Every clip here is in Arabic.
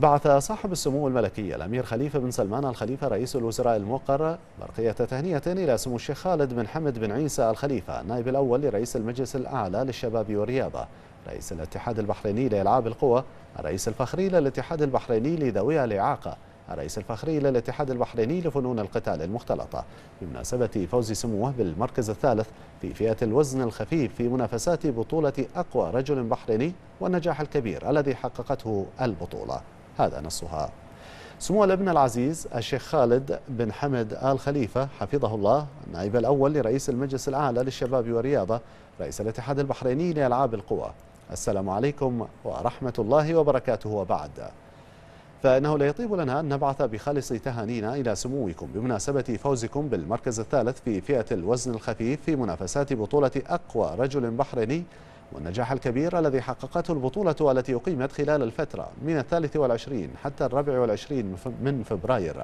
بعث صاحب السمو الملكي الأمير خليفة بن سلمان الخليفة رئيس الوزراء الموقر برقية تهنئة إلى سمو الشيخ خالد بن حمد بن عيسى الخليفة النائب الأول لرئيس المجلس الأعلى للشباب والرياضة رئيس الاتحاد البحريني لألعاب القوى الرئيس الفخري للاتحاد البحريني لذوي الإعاقة الرئيس الفخري للاتحاد البحريني لفنون القتال المختلطة بمناسبة فوز سموه بالمركز الثالث في فئة الوزن الخفيف في منافسات بطولة أقوى رجل بحريني والنجاح الكبير الذي حققته البطولة هذا نصها سمو الابن العزيز الشيخ خالد بن حمد آل خليفة حفظه الله النائب الأول لرئيس المجلس الأعلى للشباب والرياضة رئيس الاتحاد البحريني لألعاب القوى السلام عليكم ورحمة الله وبركاته وبعد فإنه ليطيب لنا أن نبعث بخالص تهانينا إلى سموكم بمناسبة فوزكم بالمركز الثالث في فئة الوزن الخفيف في منافسات بطولة أقوى رجل بحريني والنجاح الكبير الذي حققته البطولة التي أقيمت خلال الفترة من الثالث والعشرين حتى الرابع والعشرين من فبراير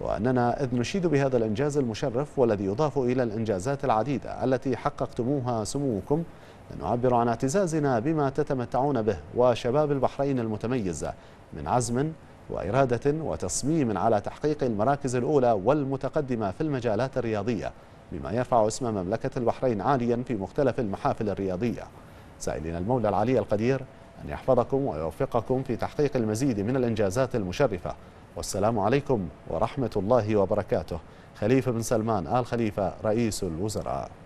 وأننا إذ نشيد بهذا الإنجاز المشرف والذي يضاف إلى الإنجازات العديدة التي حققتموها سموكم لنعبر عن اعتزازنا بما تتمتعون به وشباب البحرين المتميزة من عزم وإرادة وتصميم على تحقيق المراكز الأولى والمتقدمة في المجالات الرياضية بما يرفع اسم مملكة البحرين عاليا في مختلف المحافل الرياضية سائلين المولى العلي القدير أن يحفظكم ويوفقكم في تحقيق المزيد من الإنجازات المشرفة والسلام عليكم ورحمة الله وبركاته خليفة بن سلمان آل خليفة رئيس الوزراء